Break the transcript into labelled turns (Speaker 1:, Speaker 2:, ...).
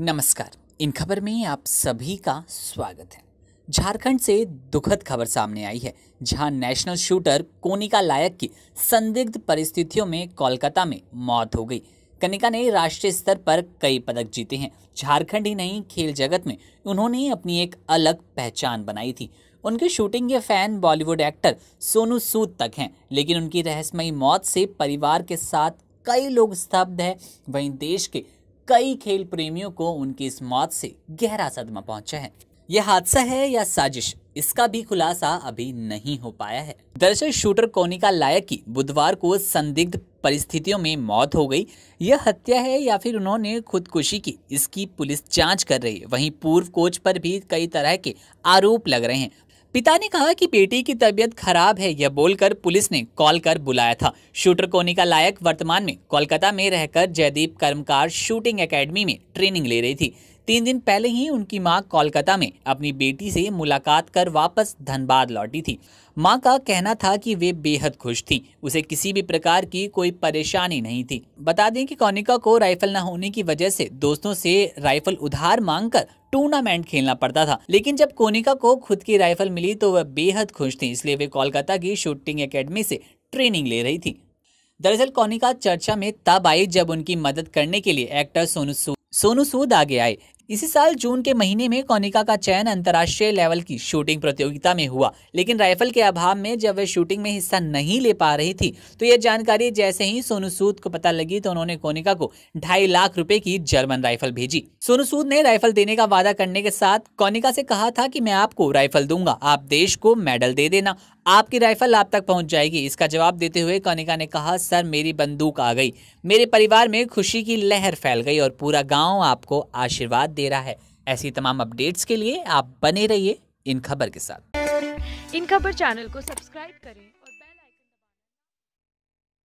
Speaker 1: नमस्कार इन खबर में आप सभी का स्वागत है झारखंड से दुखद खबर सामने आई है जहां नेशनल शूटर कोनिका लायक की संदिग्ध परिस्थितियों में कोलकाता में मौत हो गई कनिका ने राष्ट्रीय स्तर पर कई पदक जीते हैं झारखंड ही नहीं खेल जगत में उन्होंने अपनी एक अलग पहचान बनाई थी उनके शूटिंग के फैन बॉलीवुड एक्टर सोनू सूद तक हैं लेकिन उनकी रहस्यमयी मौत से परिवार के साथ कई लोग स्तब्ध हैं वहीं देश के कई खेल प्रेमियों को उनकी इस मौत से गहरा सदमा पहुंचा है यह हादसा है या साजिश इसका भी खुलासा अभी नहीं हो पाया है दरअसल शूटर कोनिका लायक की बुधवार को संदिग्ध परिस्थितियों में मौत हो गई यह हत्या है या फिर उन्होंने खुदकुशी की इसकी पुलिस जांच कर रही है वहीं पूर्व कोच पर भी कई तरह के आरोप लग रहे हैं पिता ने कहा कि बेटी की तबीयत खराब है यह बोलकर पुलिस ने कॉल कर बुलाया था शूटर कोनिका लायक वर्तमान में कोलकाता में रहकर जयदीप कर्मकार शूटिंग एकेडमी में ट्रेनिंग ले रही थी तीन दिन पहले ही उनकी मां कोलकाता में अपनी बेटी से मुलाकात कर वापस धनबाद लौटी थी मां का कहना था कि वे बेहद खुश थी उसे किसी भी प्रकार की कोई परेशानी नहीं थी बता दें कि कौनिका को राइफल न होने की वजह से दोस्तों से राइफल उधार मांगकर टूर्नामेंट खेलना पड़ता था लेकिन जब कोनिका को खुद की राइफल मिली तो वह बेहद खुश थी इसलिए वे कोलकाता की शूटिंग एकेडमी से ट्रेनिंग ले रही थी दरअसल कोनिका चर्चा में तब आई जब उनकी मदद करने के लिए एक्टर सोनू सूद सोनू सूद आगे आए इसी साल जून के महीने में कोनिका का चयन अंतर्राष्ट्रीय लेवल की शूटिंग प्रतियोगिता में हुआ लेकिन राइफल के अभाव में जब वह शूटिंग में हिस्सा नहीं ले पा रही थी तो यह जानकारी जैसे ही सोनू सूद को पता लगी तो उन्होंने कोनिका को ढाई लाख रुपए की जर्मन राइफल भेजी सोनू सूद ने राइफल देने का वादा करने के साथ कोनिका से कहा था की मैं आपको राइफल दूंगा आप देश को मेडल दे देना आपकी राइफल आप तक पहुंच जाएगी इसका जवाब देते हुए कोनिका ने कहा सर मेरी बंदूक आ गई मेरे परिवार में खुशी की लहर फैल गई और पूरा गांव आपको आशीर्वाद दे रहा है ऐसी तमाम अपडेट्स के लिए आप बने रहिए इन खबर के साथ इन खबर चैनल को सब्सक्राइब करें